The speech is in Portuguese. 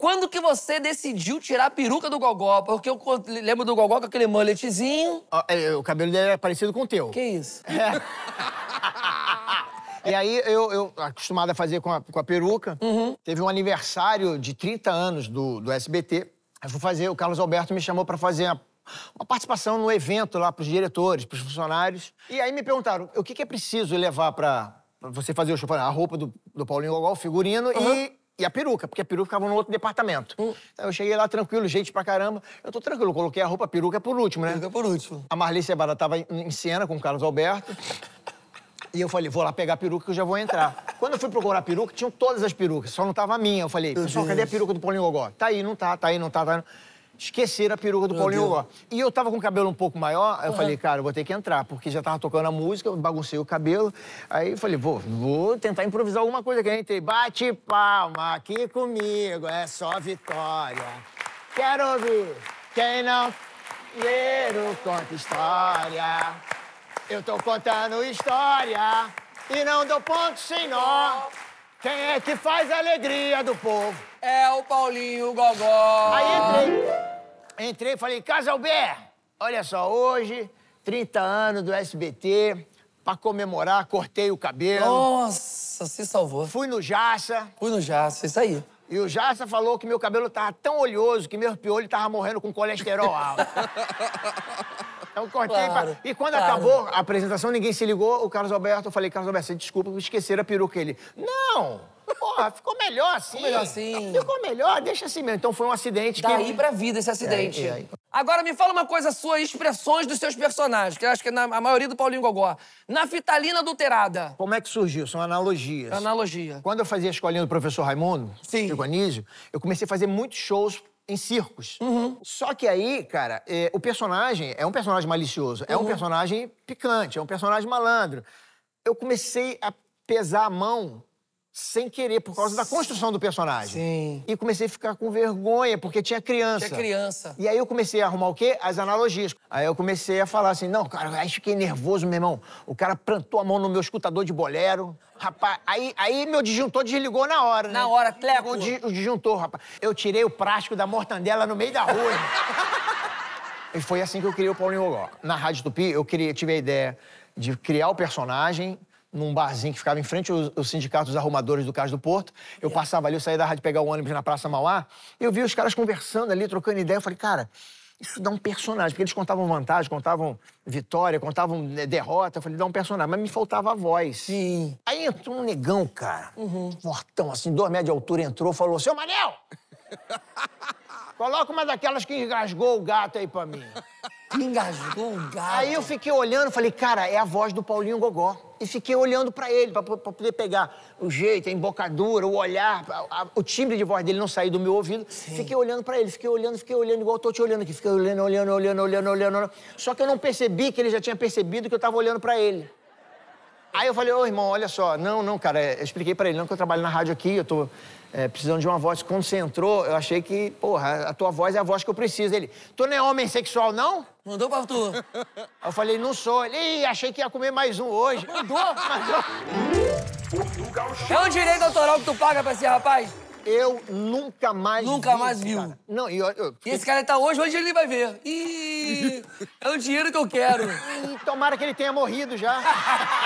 Quando que você decidiu tirar a peruca do Gogó? Porque eu lembro do Gogó com aquele mulletzinho. É, é, o, cabelo dele era é parecido com o teu. Que isso? É. e aí, eu, eu acostumado a fazer com a, com a peruca, uhum. teve um aniversário de 30 anos do, do SBT. Eu fui fazer, o Carlos Alberto me chamou para fazer uma, uma participação no evento lá para os diretores, para os funcionários. E aí me perguntaram, o que, que é preciso levar para você fazer o show? A roupa do, do Paulinho Gogol, o figurino uhum. e e a peruca, porque a peruca ficava no outro departamento. Hum. Então eu cheguei lá tranquilo, gente pra caramba. Eu tô tranquilo, coloquei a roupa, a peruca por último, né? Peruca por último. A Marli Sebada tava em cena com o Carlos Alberto. E eu falei, vou lá pegar a peruca que eu já vou entrar. Quando eu fui procurar a peruca, tinham todas as perucas, só não tava a minha. Eu falei, pessoal, cadê a peruca do Paulinho Gogó? Tá aí, não tá, tá aí, não tá, tá aí esquecer a peruca do Meu Paulinho Gogó. E eu tava com o cabelo um pouco maior, eu uhum. falei, cara, eu vou ter que entrar, porque já tava tocando a música, baguncei o cabelo. Aí eu falei, vou, vou tentar improvisar alguma coisa aqui. Aí entrei, bate palma aqui comigo, é só vitória. Quero ouvir quem não ler o conta história. Eu tô contando história e não dou ponto sem nó. Quem é que faz a alegria do povo? É o Paulinho Gogó. Aí entrei entrei e falei, Casalber, olha só, hoje, 30 anos do SBT, pra comemorar, cortei o cabelo. Nossa, se salvou. Fui no Jaça. Fui no Jaça, isso aí. E o Jaça falou que meu cabelo tava tão oleoso que meu piolho tava morrendo com colesterol alto. Então cortei. Claro, pra... E quando claro. acabou a apresentação, ninguém se ligou. O Carlos Alberto, eu falei, Carlos Alberto, desculpa, esqueceram a peruca. Ele, não! porra, ficou melhor assim. Ficou melhor assim. Ficou melhor, deixa assim mesmo. Então foi um acidente. Daí que... pra vida esse acidente. É, é, é. Agora me fala uma coisa sua, expressões dos seus personagens, que eu acho que é na, a maioria do Paulinho Gogó. Na fitalina adulterada. Como é que surgiu? São analogias. Analogia. Quando eu fazia a escolinha do professor Raimundo, Sim. Chico Anísio, eu comecei a fazer muitos shows em circos. Uhum. Só que aí, cara, é, o personagem é um personagem malicioso, uhum. é um uhum. personagem picante, é um personagem malandro. Eu comecei a pesar a mão sem querer, por causa da construção do personagem. Sim. E comecei a ficar com vergonha, porque tinha criança. Tinha criança. E aí eu comecei a arrumar o quê? As analogias. Aí eu comecei a falar assim, não, cara, aí fiquei nervoso, meu irmão. O cara plantou a mão no meu escutador de bolero. Rapaz, aí, aí meu disjuntor desligou na hora, né? Na hora, Cleco. O, disjuntor, rapaz. Eu tirei o prático da mortandela no meio da rua. e foi assim que eu criei o Paulinho Gogó. Na Rádio Tupi, eu, criei, tive a ideia de criar o personagem, num barzinho que ficava em frente ao, Sindicato dos Arrumadores do Cais do Porto. Eu é. passava ali, eu saía da rádio pegar o ônibus na Praça Mauá, eu via os caras conversando ali, trocando ideia. Eu falei, cara, isso dá um personagem, porque eles contavam vantagem, contavam vitória, contavam né, derrota. Eu falei, dá um personagem, mas me faltava a voz. Sim. Aí entrou um negão, cara, uhum. mortão, assim, dois metros de altura, entrou, falou: Seu Manel! Coloca uma daquelas que engasgou o gato aí pra mim. Me engasgou um gato. Aí eu fiquei olhando, falei, cara, é a voz do Paulinho Gogó. E fiquei olhando para ele, para poder pegar o jeito, a embocadura, o olhar, a, a, o timbre de voz dele não sair do meu ouvido. Sim. Fiquei olhando para ele, fiquei olhando, fiquei olhando, igual eu tô te olhando aqui. Fiquei olhando, olhando, olhando, olhando, olhando. olhando. Só que eu não percebi que ele já tinha percebido que eu tava olhando para ele. Aí eu falei, ô irmão, olha só, não, não, cara, é, eu expliquei para ele, não, que eu trabalho na rádio aqui, eu tô é, precisando de uma voz. Concentrou, eu achei que, porra, a tua voz é a voz que eu preciso. Ele, tu não é homem sexual, não? Mandou pra tu. Aí eu falei, não sou. Ele, Ih, achei que ia comer mais um hoje. Mandou, mandou. É um direito autoral que tu paga pra esse rapaz? Eu nunca mais Nunca vi, mais viu. Não, e eu, eu... esse cara tá hoje, hoje ele vai ver. Ih, é o dinheiro que eu quero. tomara que ele tenha morrido já.